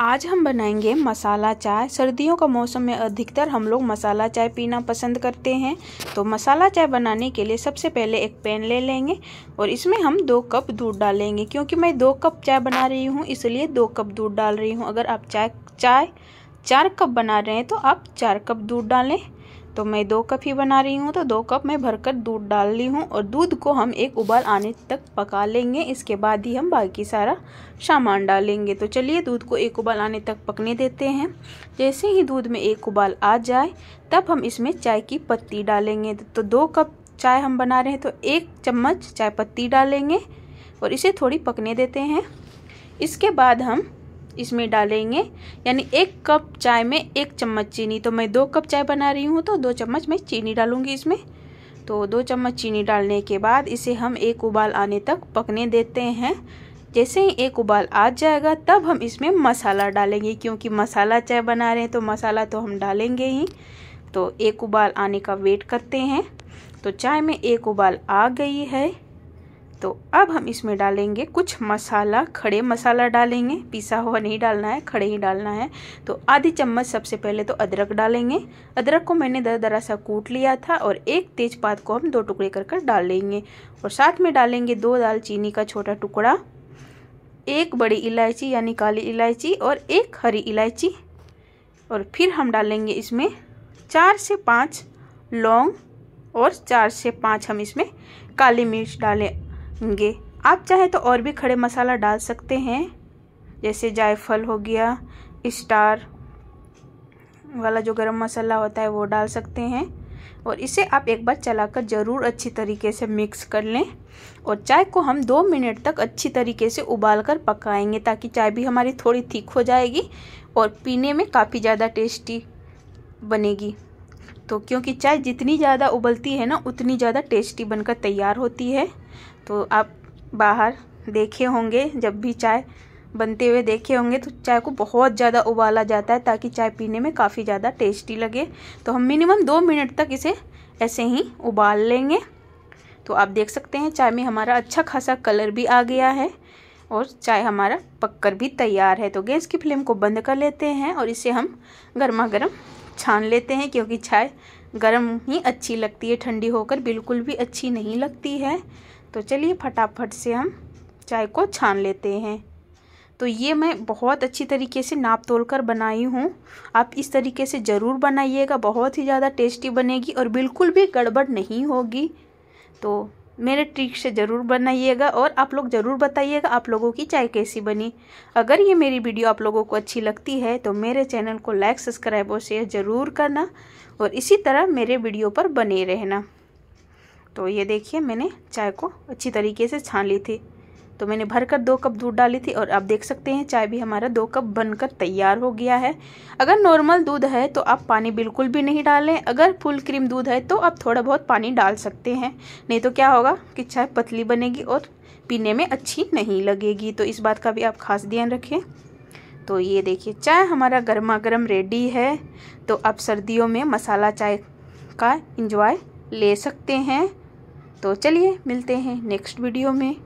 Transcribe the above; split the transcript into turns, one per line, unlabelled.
आज हम बनाएंगे मसाला चाय सर्दियों का मौसम में अधिकतर हम लोग मसाला चाय पीना पसंद करते हैं तो मसाला चाय बनाने के लिए सबसे पहले एक पैन ले लेंगे और इसमें हम दो कप दूध डालेंगे क्योंकि मैं दो कप चाय बना रही हूँ इसलिए दो कप दूध डाल रही हूँ अगर आप चाय चाय चार कप बना रहे हैं तो आप चार कप दूध डालें तो मैं दो कप ही बना रही हूँ तो दो कप मैं भरकर दूध डाल ली हूँ और दूध को हम एक उबाल आने तक पका लेंगे इसके बाद ही हम बाकी सारा सामान डालेंगे तो चलिए दूध को एक उबाल आने तक पकने देते हैं जैसे ही दूध में एक उबाल आ जाए तब हम इसमें चाय की पत्ती डालेंगे तो दो कप चाय हम बना रहे हैं तो एक चम्मच चाय पत्ती डालेंगे और इसे थोड़ी पकने देते हैं इसके बाद हम इसमें डालेंगे यानी एक कप चाय में एक चम्मच चीनी तो मैं दो कप चाय बना रही हूँ तो दो चम्मच मैं चीनी डालूँगी इसमें तो दो चम्मच चीनी डालने के बाद इसे हम एक उबाल आने तक पकने देते हैं जैसे ही एक उबाल आ जाएगा तब हम इसमें मसाला डालेंगे क्योंकि मसाला चाय बना रहे हैं तो मसाला तो हम डालेंगे ही तो एक उबाल आने का वेट करते हैं तो चाय में एक उबाल आ गई है तो अब हम इसमें डालेंगे कुछ मसाला खड़े मसाला डालेंगे पिसा हुआ नहीं डालना है खड़े ही डालना है तो आधी चम्मच सबसे पहले तो अदरक डालेंगे अदरक को मैंने दर दरा सा कूट लिया था और एक तेज़पात को हम दो टुकड़े कर कर डाल लेंगे और साथ में डालेंगे दो दालचीनी का छोटा टुकड़ा एक बड़ी इलायची यानी काली इलायची और एक हरी इलायची और फिर हम डालेंगे इसमें चार से पाँच लौंग और चार से पाँच हम इसमें काली मिर्च डालें होंगे आप चाहे तो और भी खड़े मसाला डाल सकते हैं जैसे जायफल हो गया स्टार वाला जो गरम मसाला होता है वो डाल सकते हैं और इसे आप एक बार चलाकर ज़रूर अच्छी तरीके से मिक्स कर लें और चाय को हम दो मिनट तक अच्छी तरीके से उबाल कर पकाएंगे ताकि चाय भी हमारी थोड़ी थिक हो जाएगी और पीने में काफ़ी ज़्यादा टेस्टी बनेगी तो क्योंकि चाय जितनी ज़्यादा उबलती है ना उतनी ज़्यादा टेस्टी बनकर तैयार होती है तो आप बाहर देखे होंगे जब भी चाय बनते हुए देखे होंगे तो चाय को बहुत ज़्यादा उबाला जाता है ताकि चाय पीने में काफ़ी ज़्यादा टेस्टी लगे तो हम मिनिमम दो मिनट तक इसे ऐसे ही उबाल लेंगे तो आप देख सकते हैं चाय में हमारा अच्छा खासा कलर भी आ गया है और चाय हमारा पककर भी तैयार है तो गैस की फ्लेम को बंद कर लेते हैं और इसे हम गर्मा गर्म छान लेते हैं क्योंकि चाय गर्म ही अच्छी लगती है ठंडी होकर बिल्कुल भी अच्छी नहीं लगती है तो चलिए फटाफट से हम चाय को छान लेते हैं तो ये मैं बहुत अच्छी तरीके से नाप तोल कर बनाई हूँ आप इस तरीके से ज़रूर बनाइएगा बहुत ही ज़्यादा टेस्टी बनेगी और बिल्कुल भी गड़बड़ नहीं होगी तो मेरे ट्रिक से ज़रूर बनाइएगा और आप लोग ज़रूर बताइएगा आप लोगों की चाय कैसी बनी अगर ये मेरी वीडियो आप लोगों को अच्छी लगती है तो मेरे चैनल को लाइक सब्सक्राइब और शेयर ज़रूर करना और इसी तरह मेरे वीडियो पर बने रहना तो ये देखिए मैंने चाय को अच्छी तरीके से छान ली थी तो मैंने भरकर दो कप दूध डाली थी और आप देख सकते हैं चाय भी हमारा दो कप बनकर तैयार हो गया है अगर नॉर्मल दूध है तो आप पानी बिल्कुल भी नहीं डालें अगर फुल क्रीम दूध है तो आप थोड़ा बहुत पानी डाल सकते हैं नहीं तो क्या होगा कि चाय पतली बनेगी और पीने में अच्छी नहीं लगेगी तो इस बात का भी आप खास ध्यान रखें तो ये देखिए चाय हमारा गर्मा गर्म रेडी है तो आप सर्दियों में मसाला चाय का इंजॉय ले सकते हैं तो चलिए मिलते हैं नेक्स्ट वीडियो में